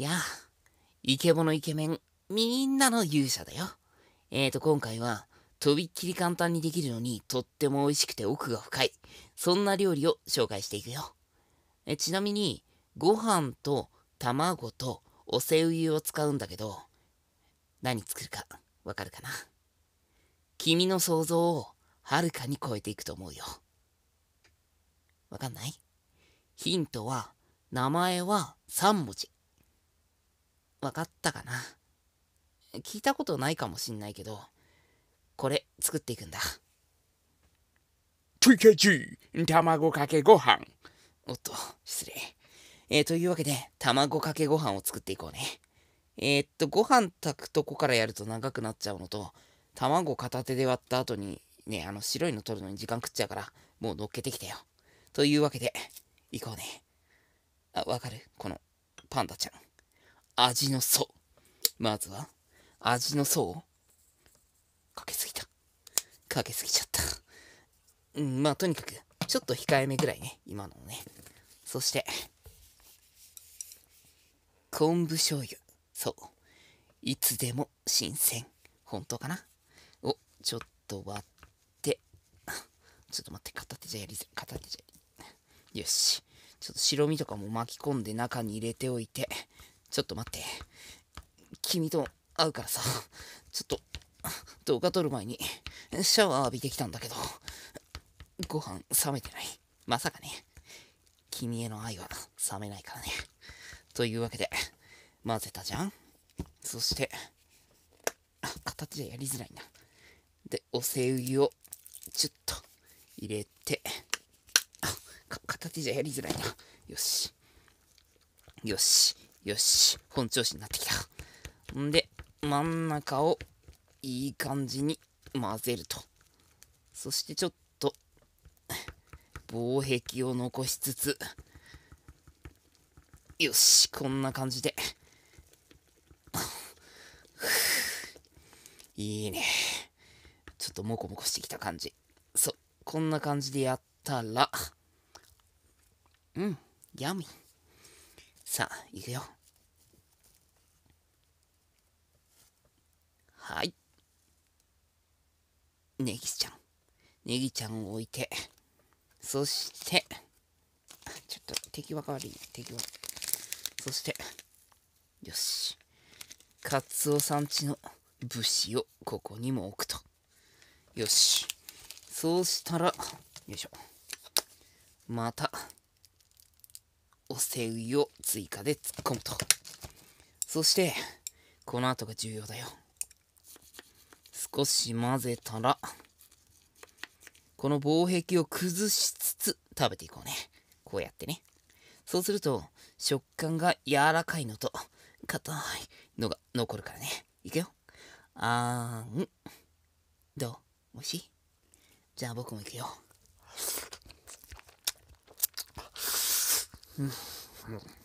いや、イケボのイケメン、みんなの勇者だよ。えーと、今回は、とびっきり簡単にできるのに、とっても美味しくて奥が深い。そんな料理を紹介していくよ。えちなみに、ご飯と卵とおせうゆを使うんだけど、何作るかわかるかな君の想像をはるかに超えていくと思うよ。わかんないヒントは、名前は3文字。わかったかな。聞いたことないかもしんないけど、これ作っていくんだ。TKG! 卵かけご飯おっと、失礼。えー、というわけで、卵かけご飯を作っていこうね。えー、っと、ご飯炊くとこからやると長くなっちゃうのと、卵片手で割った後に、ね、あの白いの取るのに時間食っちゃうから、もう乗っけてきたよ。というわけで、行こうね。あ、わかるこの、パンダちゃん。味の素。まずは、味の素をかけすぎた。かけすぎちゃった。うん、まあとにかく、ちょっと控えめぐらいね、今のね。そして、昆布醤油。そう。いつでも新鮮。本当かなを、ちょっと割って、ちょっと待って、片手じゃやりづらい。片手じゃ。よし。ちょっと白身とかも巻き込んで中に入れておいて、ちょっと待って。君と会うからさ、ちょっと、動画撮る前に、シャワー浴びてきたんだけど、ご飯冷めてない。まさかね、君への愛は冷めないからね。というわけで、混ぜたじゃんそして、あ、形じゃやりづらいな。で、おせうぎを、ちょっと、入れて、あ、形じゃやりづらいな。よし。よし。よし、本調子になってきた。んで、真ん中をいい感じに混ぜると。そしてちょっと、防壁を残しつつ、よし、こんな感じで。いいね。ちょっとモコモコしてきた感じ。そう、こんな感じでやったら、うん、やみ。さあ、行くよ。はい。ネギちゃん。ネギちゃんを置いて、そして、ちょっと敵はわい、敵は。そして、よし。カツオさんちの武士をここにも置くと。よし。そうしたら、よいしょ。また、背負を追加で突っ込むと。そして、この後が重要だよ。少し混ぜたら、この防壁を崩しつつ食べていこうね。こうやってね。そうすると、食感が柔らかいのと、硬いのが残るからね。いくよ。あーん。どうおいしいじゃあ僕もいくよ。うん。Yep.